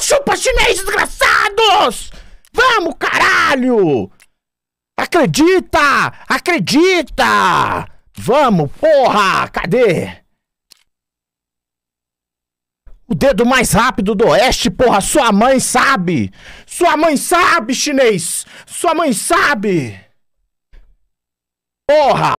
chupa chinês, desgraçados! Vamos, caralho! Acredita! Acredita! Vamos, porra! Cadê? O dedo mais rápido do oeste, porra, sua mãe sabe! Sua mãe sabe, chinês! Sua mãe sabe! Porra!